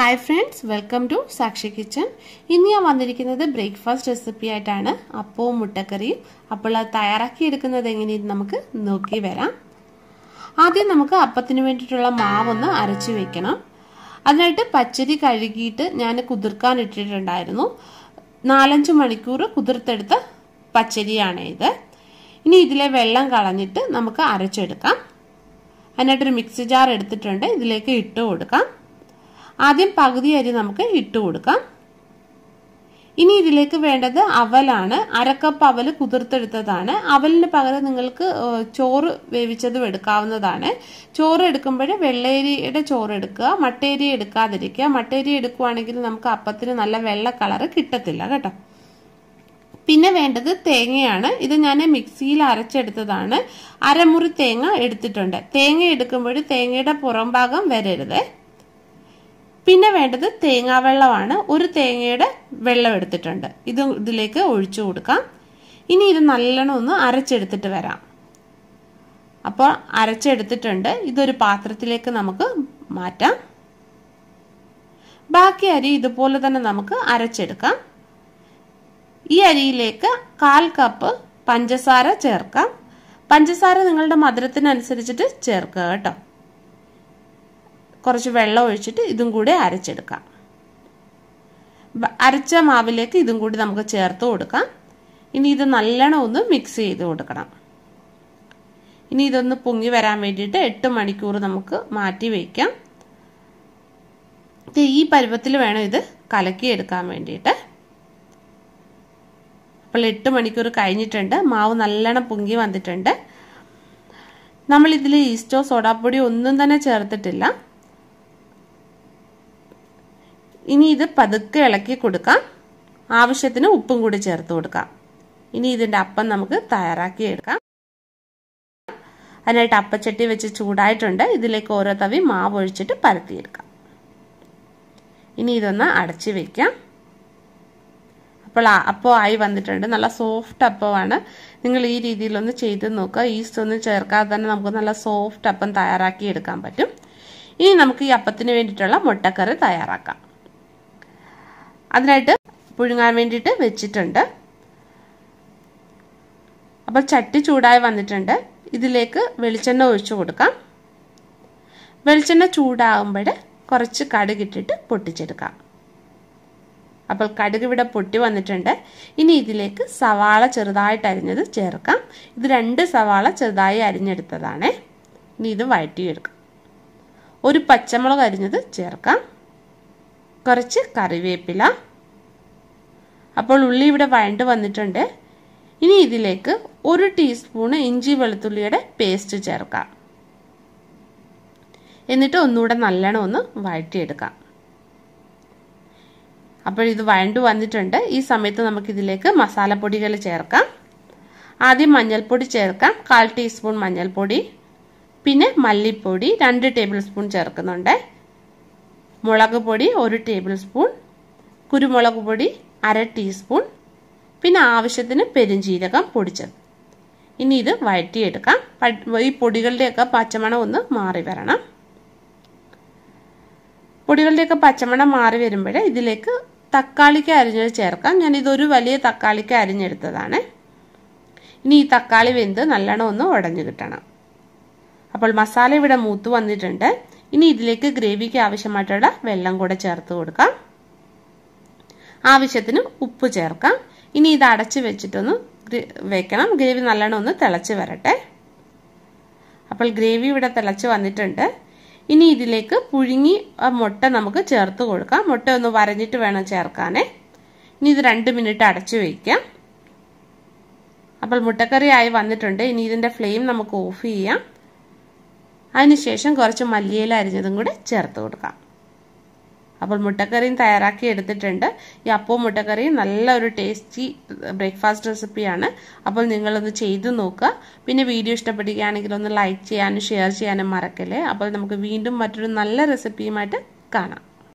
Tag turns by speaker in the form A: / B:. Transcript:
A: hi friends welcome to Sakshi kitchen ഇന്ന് ഞാൻ വന്നിരിക്കുന്നത് ബ്രേക്ക്ഫാസ്റ്റ് റെസിപ്പി ആയിട്ടാണ് അപ്പവും മുട്ടക്കറിയും അപ്പോൾ അത് തയ്യാറാക്കിയെടുക്കുന്നത് എങ്ങനെയെന്ന് നമുക്ക് നോക്കി വരാം ആദ്യം നമുക്ക് അപ്പത്തിന് വേണ്ടിയിട്ടുള്ള മാവൊന്ന് അരച്ചു വെക്കണം അതിനായിട്ട് പച്ചരി കഴുകിയിട്ട് ഞാൻ കുതിർക്കാൻ ഇട്ടിട്ടുണ്ടായിരുന്നു നാലഞ്ച് മണിക്കൂർ കുതിർത്തെടുത്ത പച്ചരിയാണ് ഇത് ഇനി ഇതിലെ വെള്ളം കളഞ്ഞിട്ട് നമുക്ക് അരച്ചെടുക്കാം അതിനായിട്ടൊരു മിക്സി ജാർ എടുത്തിട്ടുണ്ട് ഇതിലേക്ക് ഇട്ട് കൊടുക്കാം ആദ്യം പകുതി അരി നമുക്ക് ഇട്ട് കൊടുക്കാം ഇനി ഇതിലേക്ക് വേണ്ടത് അവലാണ് അരക്കപ്പ് അവൽ കുതിർത്തെടുത്തതാണ് അവലിന് പകരം നിങ്ങൾക്ക് ചോറ് വേവിച്ചതും എടുക്കാവുന്നതാണ് ചോറ് എടുക്കുമ്പോൾ വെള്ളേരിയുടെ ചോറ് എടുക്കുക മട്ടേരി എടുക്കാതിരിക്കുക മട്ടേരി എടുക്കുവാണെങ്കിൽ നമുക്ക് അപ്പത്തിന് നല്ല വെള്ള കളറ് കിട്ടത്തില്ല കേട്ടോ പിന്നെ വേണ്ടത് തേങ്ങയാണ് ഇത് ഞാൻ മിക്സിയിൽ അരച്ചെടുത്തതാണ് അരമുറി തേങ്ങ എടുത്തിട്ടുണ്ട് തേങ്ങ എടുക്കുമ്പോൾ തേങ്ങയുടെ പുറംഭാഗം വരരുത് പിന്നെ വേണ്ടത് തേങ്ങാവെള്ളമാണ് ഒരു തേങ്ങയുടെ വെള്ളം എടുത്തിട്ടുണ്ട് ഇത് ഇതിലേക്ക് ഒഴിച്ചു കൊടുക്കാം ഇനി ഇത് നല്ലോണം ഒന്ന് അരച്ചെടുത്തിട്ട് വരാം അപ്പോൾ അരച്ചെടുത്തിട്ടുണ്ട് ഇതൊരു പാത്രത്തിലേക്ക് നമുക്ക് മാറ്റാം ബാക്കി അരി ഇതുപോലെ തന്നെ നമുക്ക് അരച്ചെടുക്കാം ഈ അരിയിലേക്ക് കാൽ കപ്പ് പഞ്ചസാര ചേർക്കാം പഞ്ചസാര നിങ്ങളുടെ മധുരത്തിനനുസരിച്ചിട്ട് ചേർക്കുക കേട്ടോ കുറച്ച് വെള്ളം ഒഴിച്ചിട്ട് ഇതും കൂടി അരച്ചെടുക്കാം അരച്ച മാവിലേക്ക് ഇതും കൂടി നമുക്ക് ചേർത്ത് കൊടുക്കാം ഇനി ഇത് നല്ലോണം ഒന്ന് മിക്സ് ചെയ്ത് കൊടുക്കണം ഇനി ഇതൊന്ന് പൊങ്ങി വരാൻ വേണ്ടിയിട്ട് എട്ട് മണിക്കൂർ നമുക്ക് മാറ്റി വയ്ക്കാം ഈ പരുവത്തിൽ വേണം ഇത് കലക്കിയെടുക്കാൻ വേണ്ടിയിട്ട് അപ്പോൾ എട്ട് മണിക്കൂർ കഴിഞ്ഞിട്ടുണ്ട് മാവ് നല്ലോണം പൊങ്ങി വന്നിട്ടുണ്ട് നമ്മളിതിൽ ഈസ്റ്റോ സോഡാപ്പൊടി ഒന്നും തന്നെ ചേർത്തിട്ടില്ല ഇനി ഇത് പതുക്കെ ഇളക്കി കൊടുക്കാം ആവശ്യത്തിന് ഉപ്പും കൂടി ചേർത്ത് കൊടുക്കാം ഇനി ഇതിൻ്റെ അപ്പം നമുക്ക് തയ്യാറാക്കി എടുക്കാം അതിനായിട്ട് അപ്പച്ചട്ടി വെച്ച് ചൂടായിട്ടുണ്ട് ഇതിലേക്ക് ഓരോ തവി മാവ് ഒഴിച്ചിട്ട് പരത്തിയെടുക്കാം ഇനി ഇതൊന്ന് അടച്ച് വെക്കാം അപ്പോൾ അപ്പോൾ ആയി വന്നിട്ടുണ്ട് നല്ല സോഫ്റ്റ് അപ്പമാണ് നിങ്ങൾ ഈ രീതിയിലൊന്ന് ചെയ്ത് നോക്കുക ഈസ്റ്റ് ഒന്നും ചേർക്കാതെ തന്നെ നമുക്ക് നല്ല സോഫ്റ്റ് അപ്പം തയ്യാറാക്കി എടുക്കാൻ പറ്റും ഇനി നമുക്ക് ഈ അപ്പത്തിന് വേണ്ടിയിട്ടുള്ള മുട്ടക്കറി തയ്യാറാക്കാം അതിനായിട്ട് പുഴുങ്ങാൻ വേണ്ടിയിട്ട് വെച്ചിട്ടുണ്ട് അപ്പോൾ ചട്ടി ചൂടായി വന്നിട്ടുണ്ട് ഇതിലേക്ക് വെളിച്ചെണ്ണ ഒഴിച്ചു കൊടുക്കാം വെളിച്ചെണ്ണ ചൂടാകുമ്പോൾ കുറച്ച് കടുകിട്ടിട്ട് പൊട്ടിച്ചെടുക്കാം അപ്പോൾ കടുക് ഇവിടെ പൊട്ടി വന്നിട്ടുണ്ട് ഇനി ഇതിലേക്ക് സവാള ചെറുതായിട്ട് അരിഞ്ഞത് ചേർക്കാം ഇത് രണ്ട് സവാള ചെറുതായി അരിഞ്ഞെടുത്തതാണ് ഇനി ഇത് വഴറ്റിയെടുക്കാം ഒരു പച്ചമുളക് അരിഞ്ഞത് ചേർക്കാം കുറച്ച് കറിവേപ്പില അപ്പോൾ ഉള്ളി ഇവിടെ വഴണ്ട് വന്നിട്ടുണ്ട് ഇനി ഇതിലേക്ക് ഒരു ടീസ്പൂണ് ഇഞ്ചി വെളുത്തുള്ളിയുടെ പേസ്റ്റ് ചേർക്കാം എന്നിട്ട് ഒന്നുകൂടെ നല്ലോണം ഒന്ന് വഴറ്റിയെടുക്കാം അപ്പോൾ ഇത് വഴണ്ട് വന്നിട്ടുണ്ട് ഈ സമയത്ത് നമുക്കിതിലേക്ക് മസാലപ്പൊടികൾ ചേർക്കാം ആദ്യം മഞ്ഞൾപ്പൊടി ചേർക്കാം കാൽ ടീസ്പൂൺ മഞ്ഞൾപ്പൊടി പിന്നെ മല്ലിപ്പൊടി രണ്ട് ടേബിൾ സ്പൂൺ ചേർക്കുന്നുണ്ട് മുളക് പൊടി ഒരു ടേബിൾ സ്പൂൺ കുരുമുളക് പൊടി അര ടീസ്പൂൺ പിന്നെ ആവശ്യത്തിന് പെരുംജീരകം പൊടിച്ചത് ഇനി ഇത് വഴറ്റിയെടുക്കാം ഈ പൊടികളുടെയൊക്കെ പച്ചമണം ഒന്ന് മാറി വരണം പൊടികളുടെയൊക്കെ പച്ചമണം മാറി വരുമ്പോൾ ഇതിലേക്ക് തക്കാളിക്ക് അരിഞ്ഞത് ചേർക്കാം ഞാൻ ഇതൊരു വലിയ തക്കാളിക്ക് അരിഞ്ഞെടുത്തതാണ് ഇനി ഈ തക്കാളി വെന്ത് നല്ലോണം ഒന്ന് ഉടഞ്ഞു കിട്ടണം അപ്പോൾ മസാല ഇവിടെ മൂത്ത് വന്നിട്ടുണ്ട് ഇനി ഇതിലേക്ക് ഗ്രേവിക്ക് ആവശ്യമായിട്ടുള്ള വെള്ളം കൂടെ ചേർത്ത് കൊടുക്കാം ആവശ്യത്തിന് ഉപ്പ് ചേർക്കാം ഇനി ഇത് അടച്ച് വെച്ചിട്ടൊന്ന് വെക്കണം ഗ്രേവി നല്ലോണം ഒന്ന് തിളച്ച് വരട്ടെ അപ്പോൾ ഗ്രേവി ഇവിടെ തിളച്ച് വന്നിട്ടുണ്ട് ഇനി ഇതിലേക്ക് പുഴുങ്ങി മുട്ട നമുക്ക് ചേർത്ത് കൊടുക്കാം മുട്ട ഒന്ന് വരഞ്ഞിട്ട് വേണം ചേർക്കാനേ ഇനി ഇത് രണ്ട് മിനിറ്റ് അടച്ചു വയ്ക്കാം അപ്പോൾ മുട്ടക്കറി ആയി വന്നിട്ടുണ്ട് ഇനി ഇതിന്റെ ഫ്ലെയിം നമുക്ക് ഓഫ് ചെയ്യാം അതിനുശേഷം കുറച്ച് മല്ലിയില അരിഞ്ഞതും കൂടെ ചേർത്ത് കൊടുക്കാം അപ്പോൾ മുട്ടക്കറിയും തയ്യാറാക്കി എടുത്തിട്ടുണ്ട് ഈ അപ്പവും മുട്ടക്കറിയും നല്ല ഒരു ടേസ്റ്റി ബ്രേക്ക്ഫാസ്റ്റ് റെസിപ്പിയാണ് അപ്പോൾ നിങ്ങളൊന്ന് ചെയ്തു നോക്കുക പിന്നെ വീഡിയോ ഇഷ്ടപ്പെടുകയാണെങ്കിൽ ഒന്ന് ലൈക്ക് ചെയ്യാനും ഷെയർ ചെയ്യാനും മറക്കല്ലേ അപ്പോൾ നമുക്ക് വീണ്ടും മറ്റൊരു നല്ല റെസിപ്പിയുമായിട്ട് കാണാം